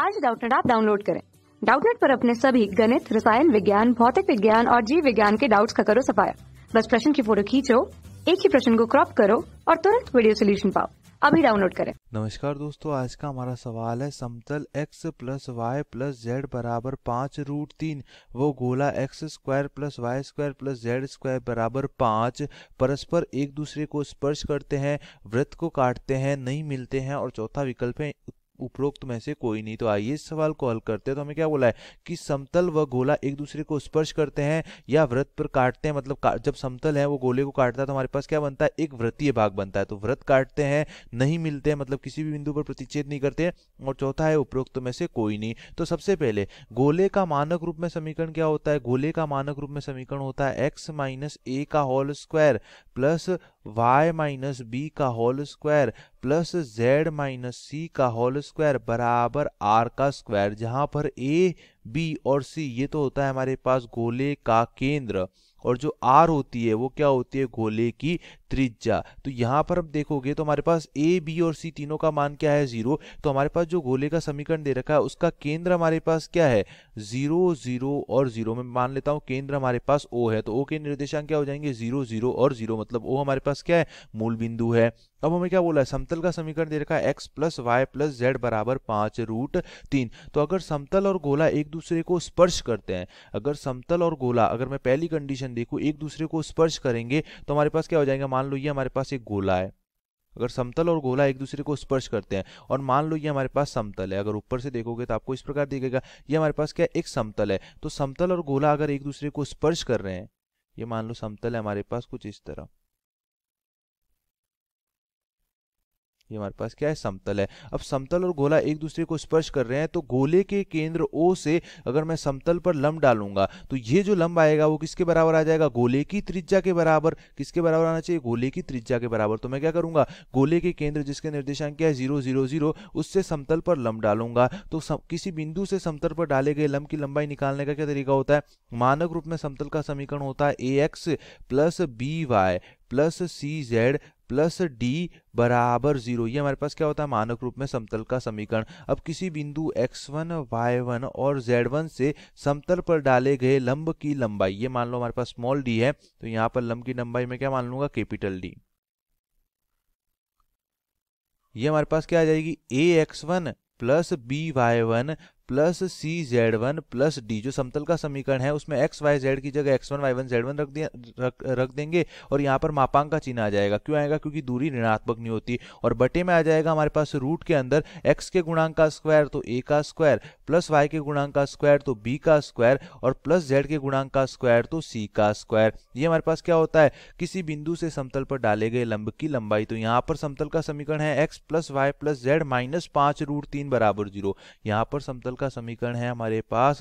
आज डाउटनेट आप डाउनलोड करें डाउटनेट पर अपने सभी गणित रसायन विज्ञान भौतिक विज्ञान और जीव विज्ञान के डाउट्स का करो सफाया बस प्रश्न की फोटो खींचो एक ही प्रश्न को क्रॉप करो और तुरंत वीडियो सोल्यूशन पाओ अभी डाउनलोड करें नमस्कार दोस्तों आज का हमारा सवाल है समतल x plus y plus z बराबर पाँच रूट तीन वो गोला x square plus y square plus z square बराबर पाँच परस्पर एक दूसरे को स्पर्श करते हैं वृत्त को काटते हैं नहीं मिलते हैं और चौथा विकल्प है उपरोक्त में से कोई नहीं तो आइए इस सवाल को हल करते हैं तो हमें क्या बोला है कि समतल व गोला एक दूसरे को स्पर्श करते हैं या व्रत पर काटते हैं मतलब का, जब समतल है वो गोले को काटता है तो हमारे पास क्या बनता है एक व्रतीय भाग बनता है तो व्रत काटते हैं नहीं मिलते हैं मतलब किसी भी बिंदु पर प्रतिच्छेद नहीं करते और चौथा है उपरोक्त में से कोई नहीं तो सबसे पहले गोले का मानक रूप में समीकरण क्या होता है गोले का मानक रूप में समीकरण होता है एक्स माइनस का whole square plus y minus b का whole square plus z minus c का होल स्क्वायर बराबर आर का स्क्वायर जहां पर a बी और सी ये तो होता है हमारे पास गोले का केंद्र और जो आर होती है वो क्या होती है गोले की त्रिज्या तो यहाँ पर हम देखोगे तो हमारे पास ए बी और सी तीनों का मान क्या है जीरो तो हमारे पास जो गोले का समीकरण दे रखा है उसका केंद्र हमारे पास क्या है जीरो जीरो और जीरो मैं मान लेता हूँ केंद्र हमारे पास ओ है तो ओ के निर्देशांक क्या हो जाएंगे जीरो जीरो और जीरो मतलब ओ हमारे पास क्या है मूल बिंदु है अब हमें क्या बोला है समतल का समीकरण दे रखा है x plus y plus z बराबर पांच रूट तीन तो अगर समतल और गोला एक दूसरे दूसरे को स्पर्श करते हैं अगर समतल और गोला अगर मैं पहली कंडीशन देखूँ एक दूसरे को स्पर्श करेंगे तो हमारे पास क्या हो जाएगा मान लो ये हमारे पास एक गोला है अगर समतल और गोला एक दूसरे को स्पर्श करते हैं और मान लो ये हमारे पास समतल है अगर ऊपर से देखोगे तो आपको इस प्रकार दिखेगा ये हमारे पास क्या एक समतल है तो समतल और गोला अगर एक दूसरे को स्पर्श कर रहे हैं ये मान लो समतल है हमारे पास कुछ इस तरह ये हमारे पास क्या है समतल है अब समतल और गोला एक दूसरे को स्पर्श कर रहे हैं तो गोले के केंद्र ओ से अगर मैं समतल पर लंब डालूंगा तो ये जो लंब आएगा वो किसके बराबर आ जाएगा गोले की त्रिज्या के बराबर किसके बराबर आना चाहिए गोले की त्रिज्या के बराबर तो मैं क्या करूंगा गोले के केंद्र जिसके निर्देशांक क्या है जीरो जीरो जीरो उससे समतल पर लंब डालूंगा तो किसी बिंदु से समतल पर डाले गए लंब की लंबाई निकालने का क्या तरीका होता है मानक रूप में समतल का समीकरण होता है a x plus b y plus c z plus d बराबर जीरो ये हमारे पास क्या होता है मानक रूप में समतल का समीकरण अब किसी बिंदु x1, y1 और z1 से समतल पर डाले गए लंब की लंबाई ये मान लो हमारे पास स्मॉल डी है तो यहाँ पर लंब की लंबाई में क्या मान लूंगा कैपिटल डी ये हमारे पास क्या आ जाएगी a x one plus b y one plus c z one plus d जो समतल का समीकरण है उसमें एक्स वाई जेड की जगह x one y one z one रख दिया रख, देंगे और यहाँ पर मापांक का चिन्ह आ जाएगा क्यों आएगा क्योंकि दूरी ऋणात्मक नहीं होती और बटे में आ जाएगा हमारे पास रूट के अंदर एक्स के गुणांक का स्क्वायर तो ए का स्क्वायर प्लस वाई के गुणांक का स्क्वायर तो बी का स्क्वायर और प्लस जेड के गुणांक का स्क्वायर तो सी का स्क्वायर ये हमारे पास क्या होता है किसी बिंदु से समतल पर डाले गए लंब की लंबाई तो यहाँ पर समतल का समीकरण है x plus y plus z minus पांच रूट तीन बराबर जीरो यहाँ पर समतल का समीकरण है हमारे पास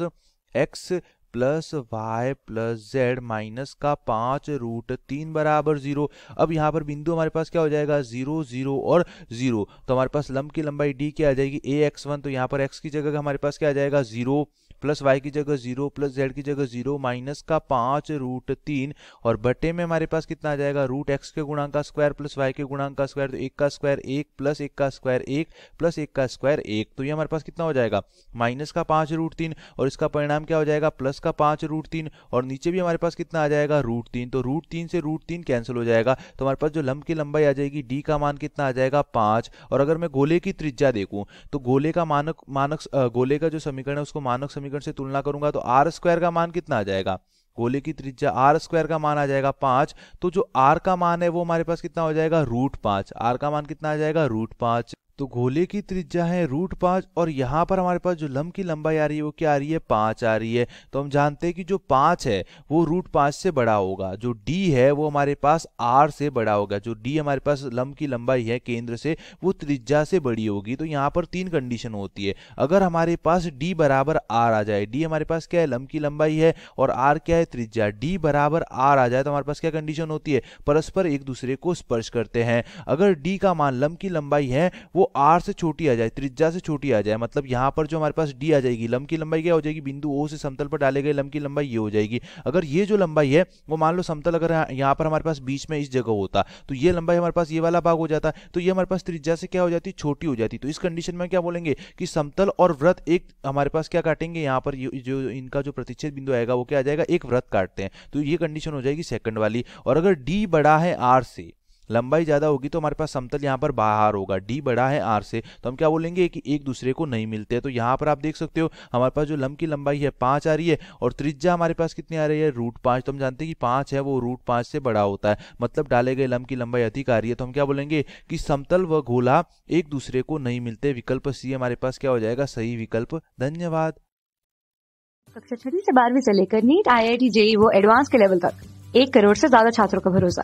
x plus y plus z minus का पांच रूट तीन बराबर जीरो अब यहाँ पर बिंदु हमारे पास क्या हो जाएगा जीरो जीरो और जीरो तो हमारे पास लंब की लंबाई डी क्या आ जाएगी ए एक्स वन तो यहाँ पर एक्स की जगह हमारे पास क्या आ जाएगा जीरो प्लस वाई की जगह जीरो प्लस जेड की जगह जीरो माइनस का पांच रूट तीन और बटे में हमारे पास कितना आ जाएगा रूट एक्स के गुणांक का स्क्वायर प्लस वाई के गुणांक का स्क्वायर तो एक का स्क्वायर एक प्लस एक का स्क्वायर एक प्लस एक का स्क्वायर एक तो ये हमारे पास कितना हो जाएगा माइनस का पांच रूट तीन और इसका परिणाम क्या हो जाएगा प्लस का पांच रूट तीन और नीचे भी हमारे पास कितना आ जाएगा रूट तीन तो रूट तीन से रूट तीन कैंसिल हो जाएगा तो हमारे पास जो लंब की लंबाई आ जाएगी डी का मान कितना आ जाएगा पांच और अगर मैं गोले की त्रिज्या देखूं तो गोले का मानक मानक गोले का जो समीकरण है उसको मानक समीकरण समीकरण से तुलना करूंगा तो आर स्क्वायर का मान कितना आ जाएगा गोले की त्रिज्या आर स्क्वायर का मान आ जाएगा पांच तो जो आर का मान है वो हमारे पास कितना हो जाएगा रूट पांच आर का मान कितना आ जाएगा रूट पांच तो गोले की त्रिज्या है रूट पाँच और यहाँ पर हमारे पास जो लम्ब की लंबाई आ रही है वो क्या आ रही है पाँच आ रही है तो हम जानते हैं कि जो पाँच है वो रूट पाँच से बड़ा होगा जो डी है वो हमारे पास आर से बड़ा होगा जो डी हमारे पास लंब की लंबाई है केंद्र से वो त्रिज्या से बड़ी होगी तो यहाँ पर तीन कंडीशन होती है अगर हमारे पास डी बराबर आर आ जाए डी हमारे पास क्या है लंब की लंबाई है और आर क्या है त्रिज्या डी बराबर आर आ जाए तो हमारे पास क्या कंडीशन होती है परस्पर एक दूसरे को स्पर्श करते हैं अगर डी का मान लंब की लंबाई है वो आर से छोटी आ जाए त्रिज्या से छोटी आ जाए मतलब यहाँ पर जो हमारे पास डी आ जाएगी लम की लंबाई क्या हो जाएगी बिंदु ओ से समतल पर डाले गए लम की लंबाई ये हो जाएगी अगर ये जो लंबाई है वो मान लो समतल अगर यहाँ पर हमारे पास बीच में इस जगह होता तो ये लंबाई हमारे पास ये वाला भाग हो जाता तो ये हमारे पास त्रिज्या से क्या हो जाती छोटी हो जाती तो इस कंडीशन में क्या बोलेंगे कि समतल और व्रत एक हमारे पास क्या काटेंगे यहाँ पर जो इनका जो प्रतिच्छेद बिंदु आएगा वो क्या आ जाएगा एक व्रत काटते हैं तो ये कंडीशन हो जाएगी सेकंड वाली और अगर डी बड़ा है आर से लंबाई ज़्यादा होगी तो हमारे पास समतल यहाँ पर बाहर होगा डी बड़ा है आर से तो हम क्या बोलेंगे कि एक दूसरे को नहीं मिलते हैं तो यहाँ पर आप देख सकते हो हमारे पास जो लंब की लंबाई है पांच आ रही है और त्रिज्या हमारे पास कितनी आ रही है रूट पांच तो हम जानते हैं कि पांच है वो रूट पांच से बड़ा होता है मतलब डाले गए लंब की लंबाई अधिक आ रही है तो हम क्या बोलेंगे कि समतल व गोला एक दूसरे को नहीं मिलते विकल्प सी हमारे पास क्या हो जाएगा सही विकल्प धन्यवाद कक्षा छठी से बारहवीं से लेकर NEET IIT JEE वो एडवांस के लेवल तक एक करोड़ से ज्यादा छात्रों का भरोसा